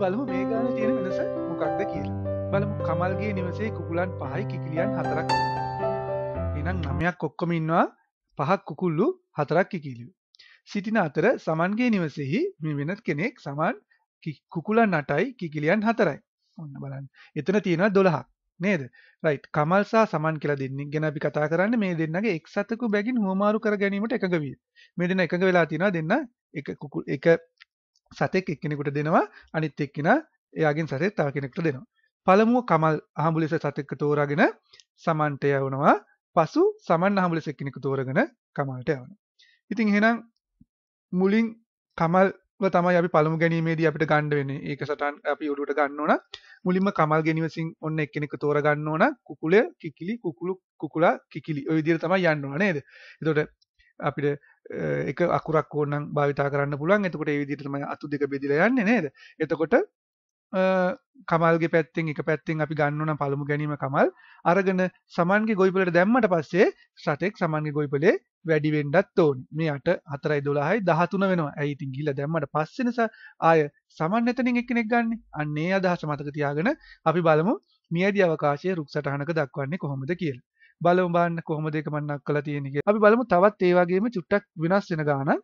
බලමු මේ ගාන තියෙන වෙනස මොකක්ද කියලා. බලමු කමල්ගේ නිවසේ කුකුලන් පහයි කිකිලියන් හතරක්. එහෙනම් නමයක් ඔක්කොම ඉන්නවා පහක් කුකුල්ලු හතරක් කිකිලියු. සිටින අතර සමන්ගේ නිවසේහි මේ වෙනත් කෙනෙක් සමන් කුකුලන් 8යි කිකිලියන් 4යි. ඔන්න බලන්න. එතන තියෙනවා 12ක්. නේද? රයිට්. කමල් සහ සමන් කියලා දෙන්නේ ගැන අපි කතා කරන්නේ මේ දෙන්නගේ එක්සතකු බැගින් හුවමාරු කර ගැනීමට එකඟ විය. මේ දෙන්න එකඟ වෙලා තියෙනවා දෙන්න එක කුකුල් එක සතෙක් එක්කෙනෙකුට දෙනවා අනිත් එක්කෙන එයාගෙන් සතෙක් තව කෙනෙකුට දෙනවා. පළමුව කමල් අහඹුලිස සතෙක්ක තෝරාගෙන සමන්ට යවනවා. පසු සමන් අහඹුලිස එක්කෙනෙකු තෝරගෙන කමල්ට යවනවා. ඉතින් එහෙනම් මුලින් කමල්ව තමයි අපි පළමු ගැනීමේදී අපිට ගන්න වෙන්නේ. ඒක සටන් අපි ඔළුවට ගන්න ඕන. මුලින්ම කමල් ගැනීමසින් ඔන්න එක්කෙනෙකු තෝරගන්න ඕන. කුකුලය කිකිලි කුකුළු කුකුලා කිකිලි. ওই විදිහට තමයි යන්න ඕන නේද? එතකොට අපිට එක අකුරක් ඕනම් භාවිතා කරන්න පුළුවන් එතකොට ඒ විදිහටම අතු දෙක බෙදලා යන්නේ නේද එතකොට කමල්ගේ පැත්තෙන් එක පැත්තෙන් අපි ගන්න නම් පළමු ගැනීම කමල් අරගෙන සමන්ගේ ගොවිපලට දැම්මට පස්සේ ෂටෙක් සමන්ගේ ගොවිපලේ වැඩි වෙන්නත් ඕනේ මේ 8 4 12යි 13 වෙනවා ඇයි ඉතින් ගිහිල්ලා දැම්මට පස්සේ නිසා ආය සමන් එතනින් එක්කෙනෙක් ගන්න අන්න ඒ අදහස මතක තියාගෙන අපි බලමු මියදී අවකාශයේ රුක් සටහනක දක්වන්නේ කොහොමද කියලා බලමු බලන්න කොහොමද ඒක මන්නක් කළා තියෙන එක. අපි බලමු තවත් ඒ වගේම චුට්ටක් වෙනස් වෙන ගානක්.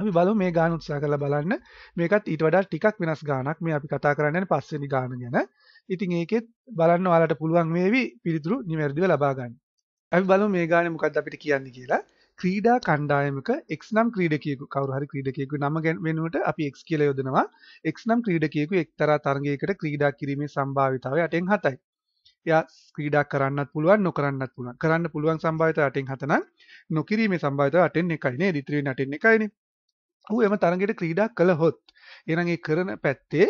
අපි බලමු මේ ගාන උත්සාහ කරලා බලන්න. මේකත් ඊට වඩා ටිකක් වෙනස් ගානක්. මේ අපි කතා කරන්නේ පස්වෙනි ගාන ගැන. ඉතින් ඒකෙත් බලන්න ඔයාලට පුළුවන් වේවි පිළිතුරු නිවැරදිව ලබා ගන්න. අපි බලමු මේ ගානේ මොකද්ද අපිට කියන්නේ කියලා. ක්‍රීඩා කණ්ඩායමක x නම් ක්‍රීඩකයෙකු කවුරු හරි ක්‍රීඩකයෙකු නම වෙනුවට අපි x කියලා යොදනවා x නම් ක්‍රීඩකයෙකු එක්තරා තරගයකට ක්‍රීඩා කිරීමේ සම්භාවිතාවය 8න් 7යි යා ක්‍රීඩා කරන්නත් පුළුවන් නොකරන්නත් පුළුවන් කරන්න පුළුවන් සම්භාවිත අටෙන් හතනම් නොකිරීමේ සම්භාවිත අටෙන් එකයි නේද ඉතිරි වෙන අටෙන් එකයිනේ ඌ එම තරඟයට ක්‍රීඩා කළහොත් එහෙනම් ඒ කරන පැත්තේ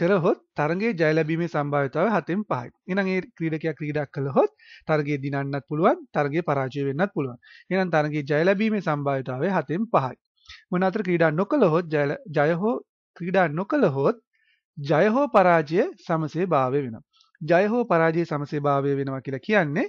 කරහොත් තරගයේ ජය ලැබීමේ සම්භාවිතාව 7න් 5යි. එහෙනම් ඒ ක්‍රීඩකයා ක්‍රීඩා කළහොත් තරගයේ දිනන්නත් පුළුවන්, තරගයේ පරාජය වෙන්නත් පුළුවන්. එහෙනම් තරගයේ ජය ලැබීමේ සම්භාවිතාවය 7න් 5යි. මොන අතර ක්‍රීඩා නොකළහොත් ජය හෝ ක්‍රීඩා නොකළහොත් ජය හෝ පරාජය සමසේ භාවය වෙනවා. ජය හෝ පරාජය සමසේභාවය වෙනවා කියලා කියන්නේ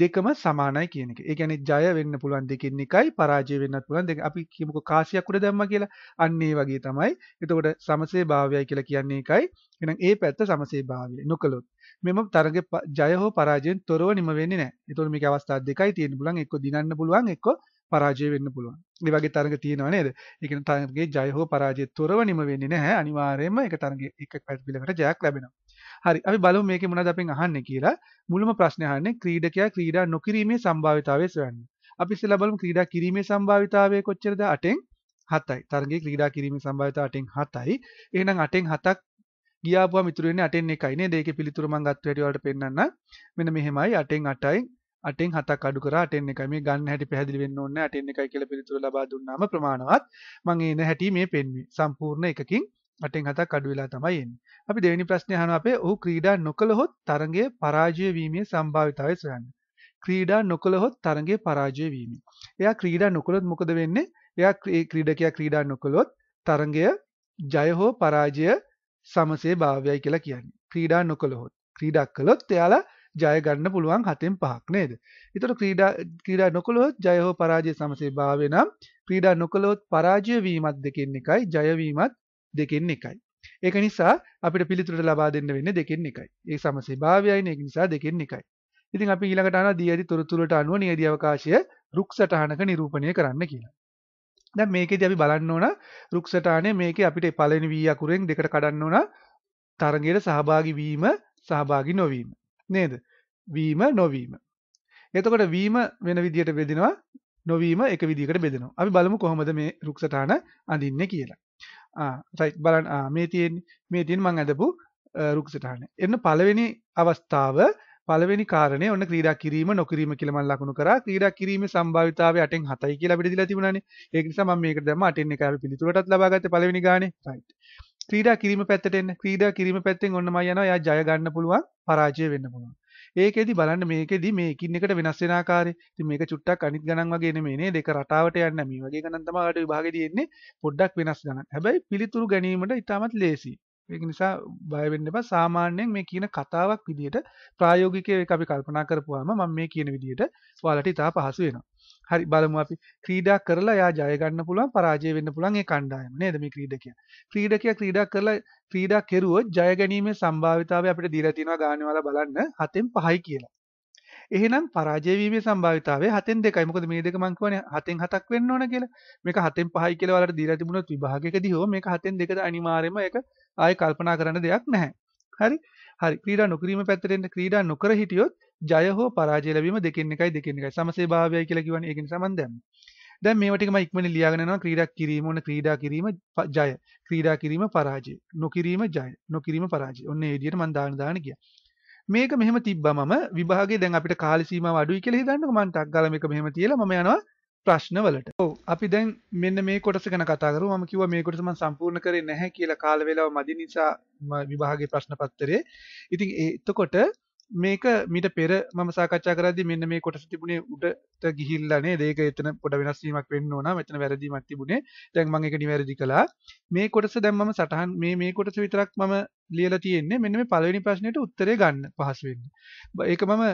දෙකම සමානයි කියන එක. ඒ කියන්නේ ජය වෙන්න පුළුවන් දෙකෙන් එකයි පරාජය වෙන්නත් පුළුවන් දෙක. අපි කියමුකෝ කාසියක් උඩ දැම්මා කියලා. අන්න ඒ වගේ තමයි. එතකොට සමසේභාවයයි කියලා කියන්නේ එකයි. එහෙනම් ඒ පැත්ත සමසේභාවය. නොකලොත් මෙම තරගේ ජය හෝ පරාජයෙන් තොරව නිම වෙන්නේ නැහැ. එතකොට මේකේ අවස්ථා දෙකයි තියෙන්න පුළුවන්. එක්ක දිනන්න පුළුවන්, එක්ක පරාජය වෙන්න පුළුවන්. මේ වගේ තරග තියෙනවා නේද? ඒ කියන්නේ තරගේ ජය හෝ පරාජය තොරව නිම වෙන්නේ නැහැ. අනිවාර්යයෙන්ම ඒක තරගේ එක පැතිලකට ජයක් ලැබෙනවා. හරි අපි බලමු මේකේ මොනවද අපෙන් අහන්නේ කියලා. මුලම ප්‍රශ්නේ අහන්නේ ක්‍රීඩකයා ක්‍රීඩා නොකිරීමේ සම්භාවිතාවය සොයන්න. අපි ඉස්සෙල්ලා බලමු ක්‍රීඩා කිරීමේ සම්භාවිතාවය කොච්චරද? 8න් 7යි. තරගයේ ක්‍රීඩා කිරීමේ සම්භාවිතාව 8න් 7යි. එහෙනම් 8න් 7ක් ගියාපුවම ඉතුරු වෙන්නේ 8න් 1යි නේද? ඒකේ පිළිතුර මම ගත්ත හැටි ඔයාලට පෙන්නන්න. මෙන්න මෙහෙමයි 8න් 8යි 8න් 7ක් අඩු කරා 8න් 1යි. මේ ගන්න හැටි පැහැදිලි වෙන්න ඕනේ 8න් 1යි කියලා පිළිතුර ලබා දුන්නාම ප්‍රමාණවත්. මම එන හැටි මේ පෙන්වුවේ. සම්පූර්ණ එකකින් අටෙන් හතක් අඩු වෙලා තමයි එන්නේ. අපි දෙවෙනි ප්‍රශ්නේ අහනවා අපේ ඔහු ක්‍රීඩා නොකළහොත් තරගයේ පරාජය වීමේ සම්භාවිතාවය සොයන්න. ක්‍රීඩා නොකළහොත් තරගයේ පරාජය වීම. එයා ක්‍රීඩා නොකළොත් මොකද වෙන්නේ? එයා ක්‍රීඩකයා ක්‍රීඩා නොකළොත් තරගය ජය හෝ පරාජය සමසේ භාවයයි කියලා කියන්නේ. ක්‍රීඩා නොකළහොත්. ක්‍රීඩා කළොත් එයාලා ජය ගන්න පුළුවන් හතෙන් පහක් නේද? ඒතර ක්‍රීඩා ක්‍රීඩා නොකළොත් ජය හෝ පරාජය සමසේ භාවය නම් ක්‍රීඩා නොකළොත් පරාජය වීමත් දෙකෙන් එකයි ජය වීමත් දෙකෙන් එකයි. ඒක නිසා අපිට පිළිතුරට ලබා දෙන්න වෙන්නේ දෙකෙන් එකයි. ඒ සමසේ භාවයයින ඒක නිසා දෙකෙන් එකයි. ඉතින් අපි ඊළඟට අහන දී ඇති තොරතුරට අනුව නියදී අවකාශය රුක් සටහනක නිරූපණය කරන්න කියලා. දැන් මේකෙදී අපි බලන්න ඕන රුක් සටහනේ මේකේ අපිට පළවෙනි වී අකුරෙන් දෙකට කඩන්න ඕන තරගයට සහභාගී වීම සහභාගී නොවීම නේද? වීම නොවීම. එතකොට වීම වෙන විදියට බෙදෙනවා නොවීම එක විදියකට බෙදෙනවා. අපි බලමු කොහොමද මේ රුක් සටහන අඳින්නේ කියලා. රයි් බලන් මේ තියෙන් මේ තින් මං ඇදපු රුක්සටහන එන්න පළවෙනි අවස්ථාව පළවෙනි කාරණය ඔන්න ක්‍රීඩා කිරීම නොකිරීම කියලමල් ලකුණු කර ක්‍රීඩා කිරීම සම්භාවිතාව අටෙන් හතයි කියලා පිළිදිලා තිබුණනේ ඒක නිසා මම මේකට දැම්ම අටෙන් එකයි පිළිතුරටත් ලබාගත්තේ පළවෙනි ගානේ රයිට් ක්‍රීඩා කිරීම පැත්තට එන්න ක්‍රීඩා කිරීම පැත්තෙන් ඔන්නම යනවා එයා ජය ගන්න පුළුවන් පරාජය වෙන්න පුළුවන් ඒකෙදි බලන්න මේකෙදි මේකින් එකට වෙනස් වෙන ආකාරය. ඉතින් මේක චුට්ටක් අනිත් ගණන් වගේ නෙමෙයි නේද? ඒක රටාවට යන්නේ මේ වගේ ගණන් තමයි ඔයාලට විභාගෙ තියෙන්නේ. පොඩ්ඩක් වෙනස් ගණන්. හැබැයි පිළිතුරු ගැනීමට ඉතාමත් ලේසියි. ඒක නිසා බය වෙන්න එපා සාමාන්‍යයෙන් මේ කියන කතාවක් විදිහට ප්‍රායෝගිකව ඒක අපි කල්පනා කරපුවාම මම මේ කියන විදිහට ඔයාලට ඉතාල පහසු වෙනවා හරි බලමු අපි ක්‍රීඩා කරලා එයා ජය ගන්න පුළුවන් පරාජය වෙන්න පුළුවන් ඒ කණ්ඩායම නේද මේ ක්‍රීඩකයා. ක්‍රීඩකයා ක්‍රීඩා කරලා ක්‍රීඩා කෙරුවොත් ජය ගැනීමේ සම්භාවිතාවය අපිට දීලා තියෙනවා ගානේවලා බලන්න 7න් 5යි කියලා. එහෙනම් පරාජය වීමේ සම්භාවිතාවය 7න් 2යි. මොකද මේ දෙක මං කියවනේ 7න් 7ක් වෙන්න ඕන කියලා. මේක 7න් 5යි කියලා ඔයාලට දීලා තිබුණොත් විභාගයකදී හෝ මේක 7න් 2ද අනිවාර්යයෙන්ම ඒක ආයෙ කල්පනා කරන්න දෙයක් නැහැ. හරි? හරි. ක්‍රීඩා නොකිරීම පැත්තට එන්න ක්‍රීඩා නොකර හිටියොත් ජය හෝ පරාජය ලැබීම දෙකෙන් එකයි දෙකෙන් එකයි සමසේ භාවයයි කියලා කියවනේ ඒක නිසා මම දැම්මා. දැන් මේවා ටික මම ඉක්මනින් ලියාගෙන යනවා ක්‍රීඩා කිරීම ඕන ක්‍රීඩා කිරීම ජය ක්‍රීඩා කිරීම පරාජය නොකිරීම ජය නොකිරීම පරාජය. ඔන්න ඒ විදිහට මම දාන දාන ගියා. මේක මෙහෙම තිබ්බා මම විභාගේ දැන් අපිට කාලේ සීමාව අඩුයි කියලා හිතන්නකො මම ටක් ගාලා මේක මෙහෙම තියලා මම යනවා ප්‍රශ්නවලට. ඔව් අපි දැන් මෙන්න මේ කොටස ගැන කතා කරමු. මම කිව්වා මේ කොටස මම සම්පූර්ණ කරේ නැහැ කියලා කාල වේලාව මදි නිසා විභාගයේ ප්‍රශ්න පත්‍රයේ. ඉතින් එතකොට මේක මීට පෙර මම සාකච්ඡා කරද්දී මෙන්න මේ කොටස තිබුණේ උඩට ගිහිල්ලා නේද? ඒක එතන පොඩ වෙනස් වීමක් වෙන්න ඕන. මෙතන වැරදීමක් තිබුණේ. දැන් මම ඒක නිවැරදි කළා. මේ කොටස දැන් මම සටහන් මේ මේ කොටස විතරක් මම ලියලා තියෙන්නේ මෙන්න මේ පළවෙනි ප්‍රශ්නෙට උත්තරේ ගන්න පහසු වෙන්න. ඒක මම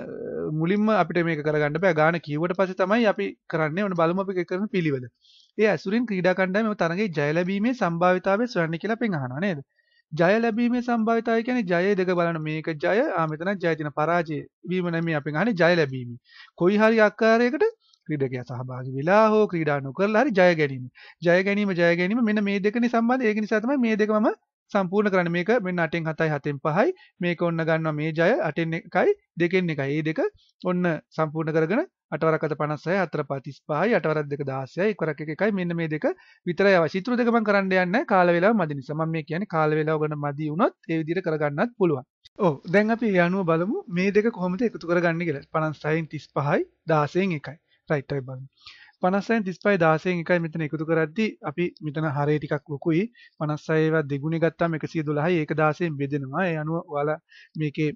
මුලින්ම අපිට මේක කරගන්න බෑ. ගාන කියුවට පස්සේ තමයි අපි කරන්නේ. ඔන්න බලමු අපි කරන පිළිවෙල. ඒ ඇසුරින් ක්‍රීඩා කණ්ඩායම මේ තරඟයේ ජය ලැබීමේ සම්භාවිතාවය සොයන්න කියලා අපෙන් අහනවා නේද? ජය ලැබීමේ සම්භාවිතාවය කියන්නේ ජයය දෙක බලන මේක ජය ආ මෙතන ජය තියෙන පරාජය වීම නෙමෙයි අපි ගන්නේ ජය ලැබීම. කොයි හරි ආකාරයකට ක්‍රීඩකයා සහභාගී වෙලා හෝ ක්‍රීඩා නොකරලා හරි ජය ගැනීම. ජය ගැනීම ජය ගැනීම මෙන්න මේ දෙකනේ සම්බන්ධය. ඒක නිසා තමයි මේ දෙකමම සම්පූර්ණ කරන්න මේක මෙන්න අටෙන් හතයි හතෙන් පහයි මේක ඔන්න ගන්නවා මේ ජය අටෙන් එකයි දෙකෙන් එකයි ඒ දෙක ඔන්න සම්පූර්ණ කරගෙන අටවරක් අත 56 හතරපා 35යි අටවරක් දෙක 16යි එක්වරක් එක එකයි මෙන්න මේ දෙක විතරයි අවශ්‍ය. ඊටු දෙක මම කරන්න යන්නේ කාල වේලාව මදි නිසා. මම මේ කියන්නේ කාල වේලාව ගන්න මදි වුණොත් ඒ විදිහට කරගන්නත් පුළුවන්. ඕ දැන් අපි යනුව බලමු මේ දෙක කොහොමද එකතු කරගන්නේ කියලා. 56න් 35යි 16න් එකයි. රයිට් අපි බලමු. 56න් 35 16න් එකයි මෙතන එකතු කරද්දී අපි මෙතන හරේ ටිකක් ලොකුයි 56 ඒවා දෙගුණේ ගත්තාම 112යි ඒක 16න් බෙදෙනවා ඒ අනුව ඔයාලා මේකේ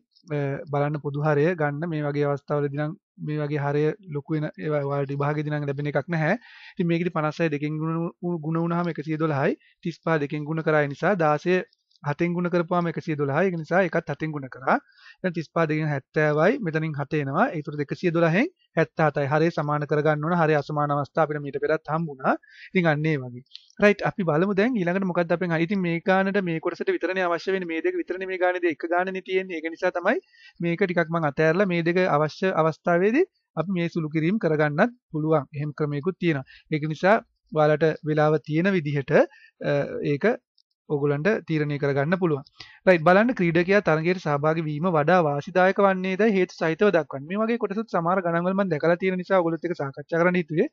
බලන්න පොදු හරය ගන්න මේ වගේ අවස්ථාවලදී නම් මේ වගේ හරය ලොකු වෙන ඒවා ඔයාලට විභාගෙදී නම් ලැබෙන එකක් නැහැ ඉතින් මේකෙදි 56 දෙකෙන් ගුණ වුණාම 112යි 35 දෙකෙන් ගුණ කරාය නිසා 16 7ෙන් ගුණ කරපුවාම 112යි ඒක නිසා ඒකත් 7ෙන් ගුණ කරා දැන් 35 දෙකෙන් 70යි මෙතනින් 7 එනවා ඒතර 112න් 77යි හරේ සමාන කරගන්න ඕන හරේ අසමාන අවස්ථා අපිට මීට පෙරත් හම්බුණා ඉතින් අන්න ඒ වගේ රයිට් අපි බලමු දැන් ඊළඟට මොකක්ද අපෙන් අයිති මේ ගානට මේ කොටසට විතරනේ අවශ්‍ය වෙන්නේ මේ දෙක විතරනේ මේ ගානේදී එක ගානනේ තියෙන්නේ ඒක නිසා තමයි මේක ටිකක් මම අතෑරලා මේ දෙක අවශ්‍ය අවස්ථාවේදී අපි මේ සුළු කිරීම කරගන්නත් පුළුවන්. එහෙම ක්‍රමයකුත් තියෙනවා. ඒක නිසා ඔයාලට වෙලාව තියෙන විදිහට ඒක ඔගලන්ට තීරණය කරගන්න පුළුවන් රයි් බලන්න ක්‍රීඩකයා තරගයට සභාග වීම වඩා වාසිදායක වන්නේ ද හේතු සහිතව දක්වන්න මේ වගේ කොටසත් සමාර ගණන්වලම දැකලා තියෙන නිසා ඔගොල්ලොත් එක්ක සාකච්ඡා කරන්න හිතුවේ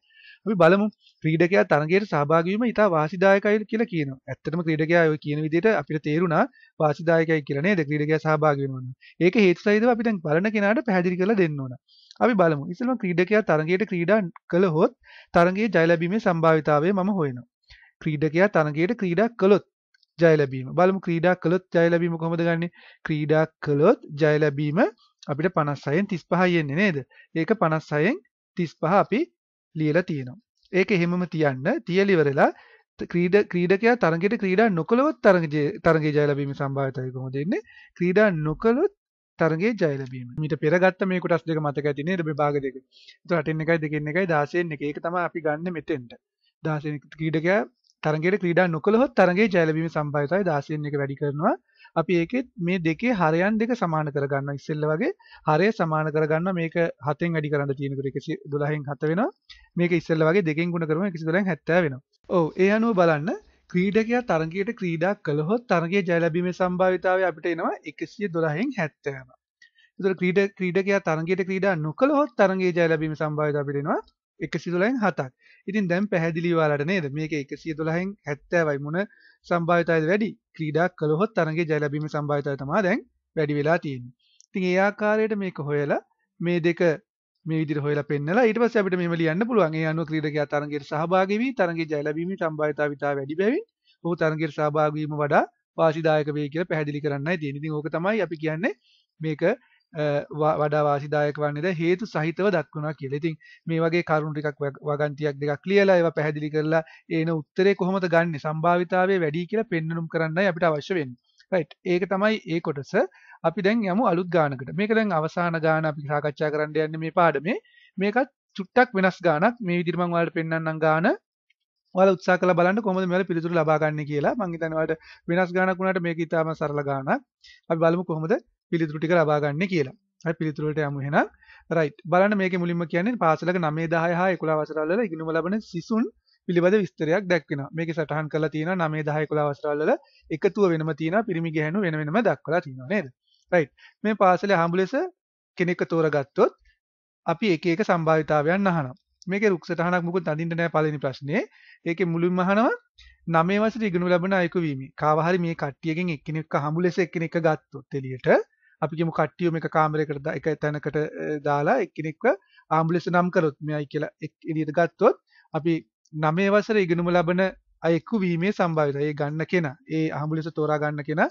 අපි බලමු ක්‍රීඩකයා තරගයට සහභාගී වීම ඉතා වාසිදායකයි කියලා කියනවා. ඇත්තටම ක්‍රීඩකයා ඔය කියන විදිහට අපිට තේරුණා වාසිදායකයි කියලා නේද ක්‍රීඩකයා සහභාගී වෙනවා නම්. ඒක හේතු සහිතව අපි දැන් බලන කෙනාට පැහැදිලි කරලා දෙන්න ඕන. අපි බලමු. ඉතින්ම ක්‍රීඩකයා තරගයට ක්‍රීඩා කළහොත් තරගයේ ජය ලැබීමේ සම්භාවිතාවය මම හොයනවා. ක්‍රීඩකයා තරගයට ක්‍රීඩා කළොත් ජය ලැබීම. බලමු ක්‍රීඩා කළොත් ජය ලැබීම කොහොමද ගන්නෙ? ක්‍රීඩා කළොත් ජය ලැබීම අපිට 56න් 35යි එන්නේ නේද? ඒක 56න් 35 අපි ලියලා තියෙනවා. ඒක එහෙමම තියන්න. තියලා ඉවරලා ක්‍රීඩ ක්‍රීඩකයා තරගයට ක්‍රීඩා නොකළොත් තරගයේ තරගයේ ජය ලැබීමේ සම්භාවිතය කොහොමද එන්නේ? ක්‍රීඩා නොකළොත් තරගයේ ජය ලැබීම. මීට පෙර ගත්ත මේ කොටස් දෙක මතක ඇති නේද මේ භාග දෙක. ඒතර 8න් 1යි 2න් 1යි 16න් 1. ඒක තමයි අපි ගන්න මෙතෙන්ට. 16 ක්‍රීඩකයා තරගයට ක්‍රීඩා නොකළොත් තරගේ ජයලැබීම සම්භාවිතාවය 16න් එක වැඩි කරනවා. අපි ඒකෙත් මේ දෙකේ හරයන් දෙක සමාන කරගන්නවා ඉස්සෙල්ල වගේ. හරය සමාන කරගන්නවා මේක 7න් වැඩි කරන්න තියෙනකොට 112න් 7 වෙනවා. මේක ඉස්සෙල්ල වගේ දෙකෙන් ගුණ කරම 112න් 70 වෙනවා. ඔව් ඒ අනුව බලන්න ක්‍රීඩකයා තරගයට ක්‍රීඩා කළොත් තරගයේ ජයලැබීමේ සම්භාවිතාවය අපිට එනවා 112න් 70. ඒතර ක්‍රීඩ ක්‍රීඩකයා තරගයට ක්‍රීඩා නොකළොත් තරගයේ ජයලැබීමේ සම්භාවිතාවය අපිට එනවා එකසි දොලයින් හතක් ඉතින් දැම් පැහැදිලිවාලට නේද මේක එකසිය දොළහෙන් හැත්තෑවයි මුණ සම්භාවිතයද වැඩි ක්‍රීඩා කළොහොත් තරගේ ජයලබීම සම්භාවිතය තමා දැන් වැඩි වෙලා තියෙන ඉතින් ඒ ආකාරයට මේක හොයලා මේ දෙක මේ විදිහට හොයලා පෙන්නලා ඊට පස්සේ අපිට මෙහෙම ලියන්න පුළුවන් ඒ අනුව ක්‍රීඩකයා තරගයට සහභාගී වී තරගයේ ජයලැබීමේ සම්භාවිතාවිතා වැඩි බැවින් ඔහු තරගයට සහභාගී වීම වඩා වාසිදායක වෙයි කියලා පැහැදිලි කරන්නයි තියෙන්නේ. ඉතින් ඕක තමයි අපි කියන්නේ මේක වඩා වාසිදායක වන්නේද හේතු සහිතව දක්වනවා කියලා. ඉතින් මේ වගේ කරුණු ටිකක් වගන්තියක් දෙකක් ලියලා ඒවා පැහැදිලි කරලා ඒන උත්තරේ කොහොමද ගන්නෙ? සම්භාවිතාවේ වැඩි කියලා පෙන්වනුම් කරන්නයි අපිට අවශ්‍ය වෙන්නේ. right. ඒක තමයි ඒ කොටස. අපි දැන් යමු අලුත් ගානකට. මේක දැන් අවසාන ගාන අපි සාකච්ඡා කරන්න යන්නේ මේ පාඩමේ. මේකත් චුට්ටක් වෙනස් ගානක්. මේ විදිහට මම ඔයාලට පෙන්වන්නම් ගාන. ඔයාලා උත්සාහ කරලා බලන්න කොහොමද මේවල පිළිතුරු ලබා ගන්න කියලා. මම හිතන්නේ ඔයාලට වෙනස් ගානක් වුණාට මේක ඉතාම සරල ගානක්. අපි බලමු කොහොමද පිළිතුරු ටික ලබා ගන්න කියලා. හරි පිළිතුරු වලට යමු එහෙනම්. රයිට්. බලන්න මේකේ මුලින්ම කියන්නේ පාසලක 9 10 හා 11 වසරවල ඉගෙනුම ලබන සිසුන් පිළිබඳ විස්තරයක් දක්වනවා. මේකේ සටහන් කරලා තියෙනවා 9 10 11 වසරවල එකතුව වෙනම තියෙනවා පිරිමි ගැහැණු වෙන වෙනම දක්වලා තියෙනවා නේද? රයිට්. මේ පාසලේ හම්බු ලෙස කෙනෙක්ව තෝරගත්තොත් අපි එක එක සම්භාවිතාවයන් අහනවා. මේකේ රුක් සටහනක් මුකුත් අඳින්න නැහැ පළවෙනි ප්‍රශ්නේ. ඒකේ මුලින්ම අහනවා නවයේ වසරේ ඉගෙනු ලබන අයෙකු වීම. කාව හරි මේ කට්ටියකින් එක්කෙනෙක්ව හම්බු ලෙස එක්කෙනෙක්ව ගත්තොත් එළියට අපි කියමු කට්ටියම එක කාමරයකට එක තැනකට දාලා එක්කෙනෙක්ව ආම්බුලන්ස් නම් කරොත් මෙයි කියලා එළියට ගත්තොත් අපි 9 වසරේ ඉගෙනුම ලබන අයෙකු වීමේ සම්භාවිතාවය ඒ ගන්න කෙනා ඒ ආම්බුලන්ස් තෝරා ගන්න කෙනා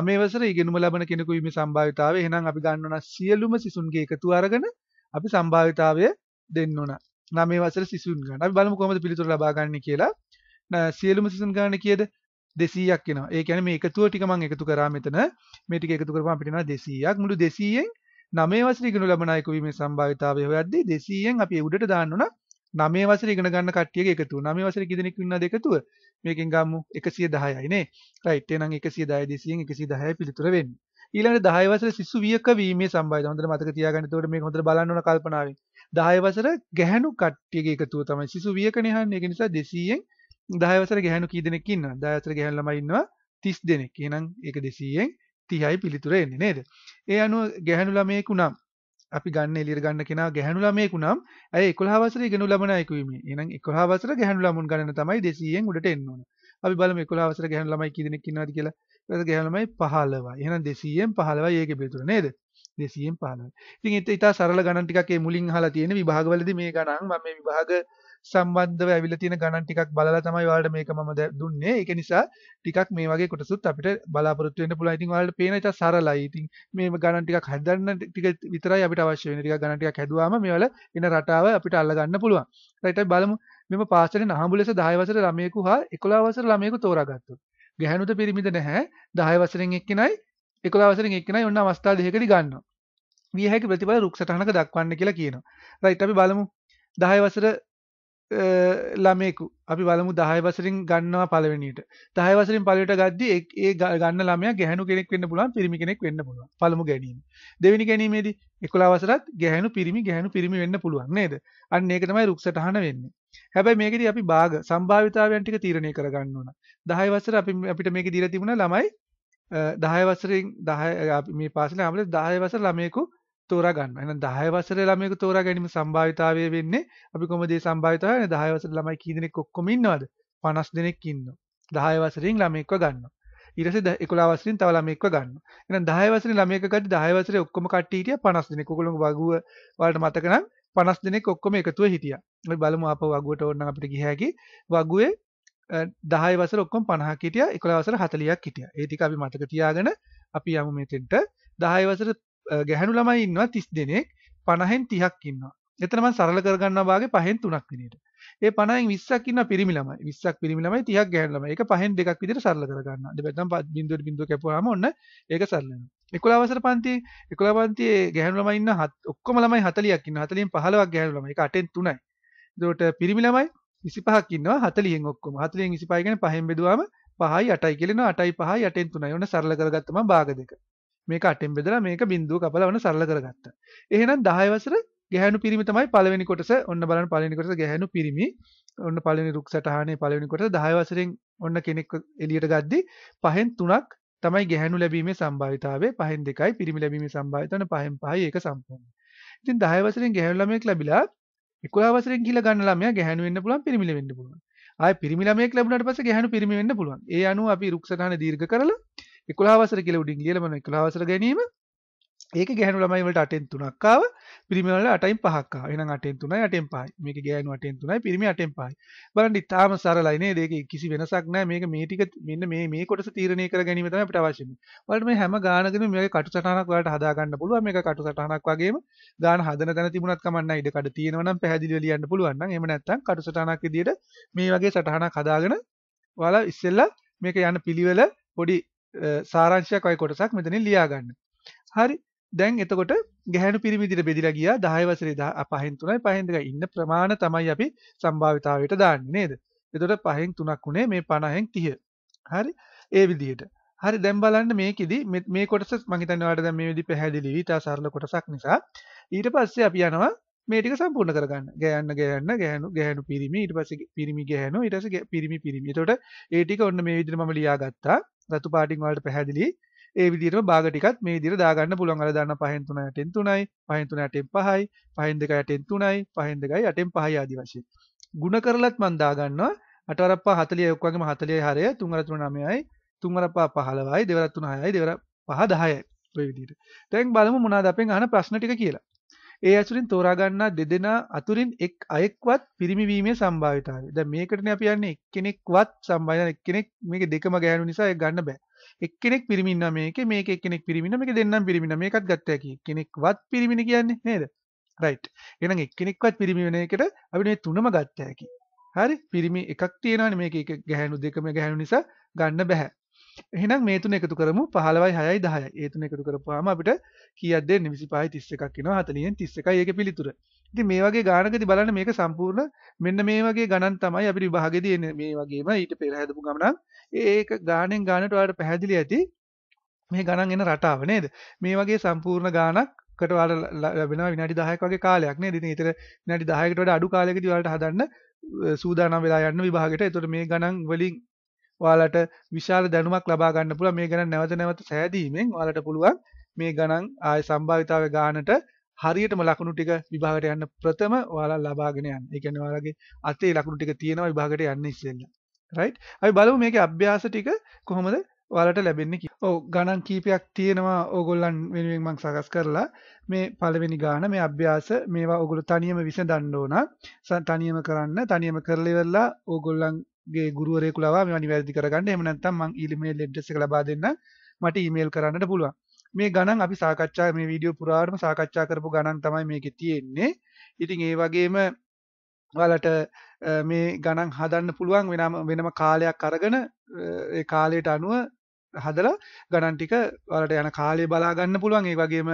9 වසරේ ඉගෙනුම ලබන කෙනෙකු වීමේ සම්භාවිතාවය එහෙනම් අපි ගන්න ඕන සියලුම සිසුන්ගේ එකතු අරගෙන අපි සම්භාවිතාවය දෙන්න ඕන 9 වසරේ සිසුන් ගන්න අපි බලමු කොහොමද පිළිතුර ලබා ගන්න කියලා සියලුම සිසුන් ගන්න කීයද 1 දෙසීයක් එනවා ඒ කියන්නේ මේ එකතුව ටික මම එකතු කරා මෙතන මේ ටික එකතු කරපුවාම අපිට එනවා 200ක් මුළු 200ෙන් 9 වසර ඉගෙන ලබන අය කවීමේ සම්භාවිතාවය හොයද්දී 200ෙන් අපි උඩට දාන්න ඕන 9 වසර ඉගෙන ගන්න කට්ටියගේ එකතුව 9 වසර කිදෙනෙක් ඉන්නවද එකතුව මේකෙන් ගමු 110යි නේ රයිට් එහෙනම් 110 200ෙන් 110යි පිළිතුර වෙන්නේ ඊළඟට 10 වසර සිසු වියක වීමේ සම්භාවිතාව හොඳට මතක තියාගන්න එතකොට මේක හොඳට බලන්න ඕන කල්පනාවෙන් 10 වසර ගැහැණු කට්ටියගේ එකතුව තමයි සිසු වියකනේ හන්නේ ඒක නිසා 200ෙන් දහවසර ගැහනු කී දෙනෙක් ඉන්නවා දහවසර ගැහන් ළමයි ඉන්නවා 30 දෙනෙක් එහෙනම් ඒක 200න් 30යි පිළිතුර එන්නේ නේද ඒ අනුව ගැහණු ළමයෙකු නම් අපි ගන්න එළියට ගන්න කෙනා ගැහණු ළමයෙකු නම් ඇය 11 වසරේ ඉගෙනු ලබන අයෙකු වීමේ. එහෙනම් 11 වසර ගැහණු ළමුන් ගණන තමයි 200න් උඩට එන්න ඕන. අපි බලමු 11 වසර ගැහණු ළමයි කී දෙනෙක් ඉන්නවද කියලා. ඊට ගැහණු ළමයි 15යි. එහෙනම් 200න් 15යි ඒකේ පිළිතුර නේද? 200න් 15යි. ඉතින් ඒක ඉතා සරල ගණන් ටිකක් ඒ මුලින් අහලා තියෙන විභාගවලදී මේ ගණන් මම මේ විභාග සම්බන්ධව ඇවිල්ලා තියෙන ගණන් ටිකක් බලලා තමයි ඔයාලට මේක මම දුන්නේ. ඒක නිසා ටිකක් මේ වගේ කොටසුත් අපිට බලාපොරොත්තු වෙන්න පුළුවන්. ඉතින් ඔයාලට පේන ඉතින් සරලයි. ඉතින් මේ ගණන් ටිකක් හදන්න ටික විතරයි අපිට අවශ්‍ය වෙන්නේ. ටිකක් ගණන් ටිකක් හැදුවාම මේවල එන රටාව අපිට අල්ල ගන්න පුළුවන්. රයිට් අපි බලමු. මෙම පාසලෙන් අහඹු ලෙස 10 වසර ළමයෙකු හා 11 වසර ළමයෙකු තෝරාගත්තොත්. ගැහණුත පිරිමිද නැහැ. 10 වසරෙන් එක්කෙනයි 11 වසරෙන් එක්කෙනයි ඔන්න අවස්ථා දෙකකදී ගන්නවා. විය හැකි ප්‍රතිඵල රුක් සටහනක දක්වන්න කියලා කියනවා. රයිට් අපි බලමු. 10 වසර ළමෙකු අපි බලමු 10 වසරින් ගන්නවා පළවෙනියට 10 වසරින් පළවෙනියට ගද්දි ඒ ගන්න ළමයා ගැහැණු කෙනෙක් වෙන්න පුළුවන් පිරිමි කෙනෙක් වෙන්න පුළුවන් පළමු ගැනීම දෙවෙනි ගැනීමේදී 11 වසරත් ගැහැණු පිරිමි ගැහැණු පිරිමි වෙන්න පුළුවන් නේද අන්න ඒක තමයි රුක්සටහන වෙන්නේ හැබැයි මේකෙදී අපි භාග සම්භාවිතාවයන් ටික තීරණය කරගන්න ඕන 10 වසර අපි අපිට මේකේ දීලා තිබුණා ළමයි 10 වසරෙන් 10 මේ පාසලේ අපිට 10 වසර ළමයෙකු තෝරා ගන්නවා. එහෙනම් 10 වසරේ ළමයෙකු තෝරා ගැනීම සම්භාවිතාවය වෙන්නේ අපි කොහොමද මේ සම්භාවිතාවය 10 වසරේ ළමයි කී දෙනෙක් ඔක්කොම ඉන්නවද? 50 දෙනෙක් ඉන්නවා. 10 වසරෙන් ළමයෙක්ව ගන්නවා. ඊට පස්සේ 11 වසරෙන් තව ළමයෙක්ව ගන්නවා. එහෙනම් 10 වසරේ ළමයෙක් ගත්තී 10 වසරේ ඔක්කොම කට්ටිය හිටියා 50 දෙනෙක්. ඔයගොල්ලෝ වගුව වලට මතක නම් 50 දෙනෙක් ඔක්කොම එකතුව හිටියා. අපි බලමු අපව වගුවට ඕන නම් අපිට ගිහ හැකි. වගුවේ 10 වසර ඔක්කොම 50ක් හිටියා 11 වසර 40ක් හිටියා. ඒ ටික අපි මතක තියාගෙන අපි යමු මෙතෙන්ට 10 වසර ගැහැනු ළමයි ඉන්නවා 30 දෙනෙක් 50න් 30ක් ඉන්නවා. එතනම සරල කරගන්නවා වාගේ 5න් 3ක් විදිහට. ඒ 50න් 20ක් ඉන්න පිරිමි ළමයි 20ක් පිරිමි ළමයි 30ක් ගැහැණු ළමයි. ඒක 5න් 2ක් විදිහට සරල කරගන්නවා. දෙපැත්තම බිංදුවට බිංදුව කැපුවාම ඔන්න ඒක සරල වෙනවා. 11 අවසර පන්තියේ 11 පන්තියේ ගැහැණු ළමයි ඉන්න ඔක්කොම ළමයි 40ක් ඉන්නවා. 40න් 15ක් ගැහැණු ළමයි. ඒක 8න් 3යි. එතකොට පිරිමි ළමයි 25ක් ඉන්නවා 40න් ඔක්කොම. 40න් 25 කියන්නේ 5න් බෙදුවාම 5යි 8යි කියලා එනවා. 8යි 5යි 8න් 3යි. ඔන්න සරල කරගත්තම භාග දෙක. මේක අටෙන් බෙදලා මේක බිඳුව කපලා ඔන්න සරල කරගත්තා. එහෙනම් 10 වසර ගැහැණු පිරිමි තමයි පළවෙනි කොටස. ඔන්න බලන්න පළවෙනි කොටස ගැහැණු පිරිමි. ඔන්න පළවෙනි රුක් සටහනේ පළවෙනි කොටස 10 වසරෙන් ඔන්න කෙනෙක් එළියට ගද්දි පහෙන් තුනක් තමයි ගැහැණු ලැබීමේ සම්භාවිතාවය. පහෙන් දෙකයි පිරිමි ලැබීමේ සම්භාවිතාවන පහෙන් පහයි ඒක සම්පූර්ණයි. ඉතින් 10 වසරෙන් ගැහැණු ළමයෙක් ලැබිලා 11 වසරෙන් ගිහිල්ලා ගන්න ළමයා ගැහැණු වෙන්න පුළුවන් පිරිමි වෙන්න පුළුවන්. ආය පිරිමි ළමයෙක් ලැබුණාට පස්සේ ගැහණු පිරිමි වෙන්න පුළුවන්. ඒ අනුව අපි රුක්සටහන දීර්ඝ කරලා එකොලාවසර කියල උඩින් ලියලමන එකොලාවසර ගැනීම ඒක ගැහනු ළමයිවලට අටෙන් තුනක්කාව පිරිමිවල අටයින් පහක් එන අටෙන් තුන අටෙන් පහයි මේක ගෑනු අටෙන් තුනයි පිරිමි අටෙන් පහයි බලන්න ඉතාම සරලයිනේ දෙක කිසි වෙනසක් නැහැ මේක මේ ටික මෙන්න මේ මේ කොටස තීරණය කර ගැනීම තමයි අපිට අවශ්‍ය වෙන්නේ වලට මේ හැම ගානකම මේක කටු සටහනක් වලට හදා ගන්න පුළුවන් මේක කටු සටහනක් වගේම ගාන හදන තැන තිබුණත් කමක් නැහැ ඉඩ කඩ තියෙනවා නම් පැහැදිලිව ලියන්න පුළුවන් නම් එහෙම නැත්නම් කටු සටහනක් විදියට මේ වගේ සටහනක් හදාගෙන ඔයාලා ඉස්සෙල්ලා මේක යන පිළිවෙල පොඩි සාරාංශයක් වගේ කොටසක් මෙතනින් ලියා ගන්න. හරි. දැන් එතකොට ගැහැණු පිරිමි විදිහට බෙදිලා ගියා 10 වසරේ 5න් 3යි 5න් 2යි ඉන්න ප්‍රමාණය තමයි අපි සම්භාවිතාවයට දාන්නේ නේද? එතකොට 5න් 3ක් උනේ මේ 50න් 30. හරි. ඒ විදිහට. හරි දැන් බලන්න මේකෙදි මේ කොටස මම හිතන්නේ ඔයාලට දැන් මේ විදිහ පැහැදිලි ඊට සරල කොටසක් නිසා ඊට පස්සේ අපි යනවා මේ ටික සම්පූර්ණ කරගන්න. ගෑන්න ගෑන්න ගෑනු ගෑනු පිරිමි ඊට පස්සේ පිරිමි ගෑනු ඊට පස්සේ පිරිමි පිරිමි. එතකොට ඒ ටික ඔන්න මේ විදිහට මම ලියාගත්තා. රතු පාටින් වලට පැහැදිලි. ඒ විදිහටම භාග ටිකත් මේ විදිහට දාගන්න පුළුවන්. අර දාන්න 5න් 3 8න් 3යි, 5න් 3 8න් 5යි, 5න් 2 8න් 3යි, 5න් 2 8න් 5යි ආදී වශයෙන්. ගුණ කරලත් මම දාගන්නවා 8 වරප්පා 40යි ඔක්කොගේම 40යි හරය 3 වර 3 9යි 3 වරප්පා 15යි 2 වර 3 6යි 2 වර 5 10යි ඔය විදිහට. දැන් බලමු මොනවාද අපෙන් අහන ප්‍රශ්න ටික කියලා. ඒ ඇසුරින් තෝරා ගන්නා දෙදෙනා අතුරින් එක් අයෙක්වත් පිරිමි වීමේ සම්භාවිතාවය. දැන් මේකටනේ අපි යන්නේ එක්කෙනෙක්වත් සම්භාවිතාව එක්කෙනෙක් මේක දෙකම ගෑනු නිසා ඒක ගන්න බෑ. එක්කෙනෙක් පිරිමි ඉන්නා මේකේ මේක එක්කෙනෙක් පිරිමි ඉන්නා මේක දෙන්නම් පිරිමි ඉන්නා මේකත් ගත්ත හැකි. එක්කෙනෙක්වත් පිරිමිනේ කියන්නේ නේද? රයිට්. එහෙනම් එක්කෙනෙක්වත් පිරිමි වෙන එකට අපි මේ තුනම ගත්ත හැකි. හරි පිරිමි එකක් තියෙනවානේ මේක එක ගැහැණු දෙකම ගැහැණු නිසා ගන්න බෑ. එහෙනම් මේ තුන එකතු කරමු 15යි 6යි 10යි. ඒ තුන එකතු කරපුවාම අපිට කීයක් දෙන්නේ 25යි 31ක් එනවා 40න් 31යි ඒකේ පිළිතුර. ඉතින් මේ වගේ ගානකදී බලන්න මේක සම්පූර්ණ මෙන්න මේ වගේ ගණන් තමයි අපිට විභාගෙදී එන්නේ මේ වගේම ඊට පෙර හැදපු ගමනක් ඒක ගානෙන් ගානට ඔයාලට පැහැදිලි ඇති මේ ගණන් එන රටාව නේද මේ වගේ සම්පූර්ණ ගානක්කට ඔයාලට ලැබෙනවා විනාඩි 10ක වගේ කාලයක් නේද ඉතින් ඊතර විනාඩි 10කට වඩා අඩු කාලයකදී ඔයාලට හදන්න සූදානම් වෙලා යන්න විභාගෙට. ඒතකොට මේ ගණන් වලින් ඔයාලට විශාල දැනුමක් ලබා ගන්න පුළුවන් මේ ගැන නැවත නැවත සෑදීමෙන් ඔයාලට පුළුවන් මේ ගණන් ආය සම්භාවිතාවේ ගානට හරියටම ලකුණු ටික විභාගයට යන්න ප්‍රථම ඔයාලා ලබාගෙන යන්න. ඒ කියන්නේ ඔයාලගේ අතේ ලකුණු ටික තියෙනවා විභාගයට යන්න ඉස්සෙල්ල. right? අපි බලමු මේකේ අභ්‍යාස ටික කොහොමද ඔයාලට ලැබෙන්නේ කියලා. ඔව් ගණන් කීපයක් තියෙනවා ඕගොල්ලන් වෙනුවෙන් මම සකස් කරලා මේ පළවෙනි ගාන මේ අභ්‍යාස මේවා ඕගොල්ලෝ තනියම විසඳන්න ඕන. තනියම කරන්න, තනියම කරලා ඉවරලා ඕගොල්ලන් ගේ ගුරුවරයෙකු ලවා මේවා නිවැරදි කරගන්න. එහෙම නැත්නම් මම ඊමේල් ඇඩ්‍රස් එක ලබා දෙන්නම්. මට ඊමේල් කරන්නට පුළුවන්. මේ ගණන් අපි සාකච්ඡා මේ වීඩියෝ පුරාවටම සාකච්ඡා කරපු ගණන් තමයි මේකේ තියෙන්නේ. ඉතින් ඒ වගේම ඔයාලට මේ ගණන් හදන්න පුළුවන් වෙනම වෙනම කාලයක් අරගෙන ඒ කාලයට අනුව හදලා ගණන් ටික ඔයාලට යන කාලය බලා ගන්න පුළුවන් ඒ වගේම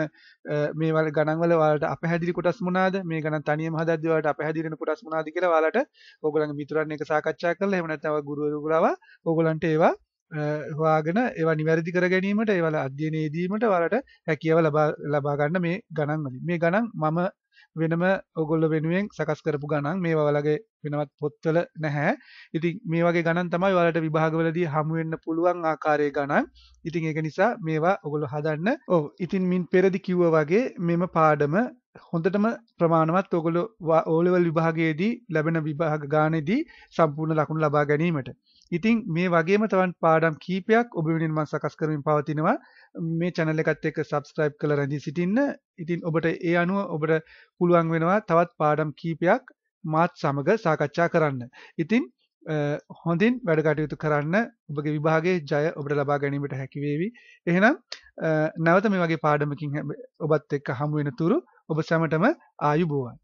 මේ වල ගණන් වල ඔයාලට අපහැදිලි කොටස් මොනවාද මේ ගණන් තනියම හදද්දී ඔයාලට අපහැදිලි වෙන කොටස් මොනවාද කියලා ඔයාලට ඕගොල්ලන්ගේ මිතුරන් එක්ක සාකච්ඡා කරලා එහෙම නැත්නම් ගුරුවරුගලව ඕගොල්ලන්ට ඒවා හොයාගෙන ඒවා නිවැරදි කර ගැනීමට ඒවල අධ්‍යයනයේදීමට වලට හැකියාව ලබා ලබා ගන්න මේ ගණන් වලින් මේ ගණන් මම වෙනම ඔගොල්ල වෙනුවෙන් සකස් කරපු ගණන් මේ වලගේ වෙනවත් පොත්වල නැහැ. ඉතින් මේ වගේ ගණන් තමයි ඔයාලට විභාගවලදී හමු වෙන්න පුළුවන් ආකාරයේ ගණන්. ඉතින් ඒක නිසා මේවා ඔගොල්ලෝ හදන්න. ඔව්. ඉතින් මින් පෙරදි කිව්වා වගේ මෙම පාඩම හොඳටම ප්‍රමාණවත් ඔගොල්ලෝ ඕ ලෙවල් විභාගයේදී ලැබෙන විභාග ගානේදී සම්පූර්ණ ලකුණු ලබා ගැනීමට ඉතින් මේ වගේම තවන් පාඩම් කීපයක් ඔබ වෙනුවෙන් මම සකස් කරමින් පවතිනවා. මේ channel එකත් එක්ක subscribe කරලා රැඳී සිටින්න. ඉතින් ඔබට ඒ අනුව ඔබට පුළුවන් වෙනවා තවත් පාඩම් කීපයක් මාත් සමග සාකච්ඡා කරන්න. ඉතින් හොඳින් වැඩ කටයුතු කරන්න ඔබගේ විභාගයේ ජය ඔබට ලබා ගැනීමට හැකි වේවි. එහෙනම් නැවත මේ වගේ පාඩමකින් ඔබත් එක්ක හමු වෙන තුරු ඔබ සැමටම ආයුබෝවන්.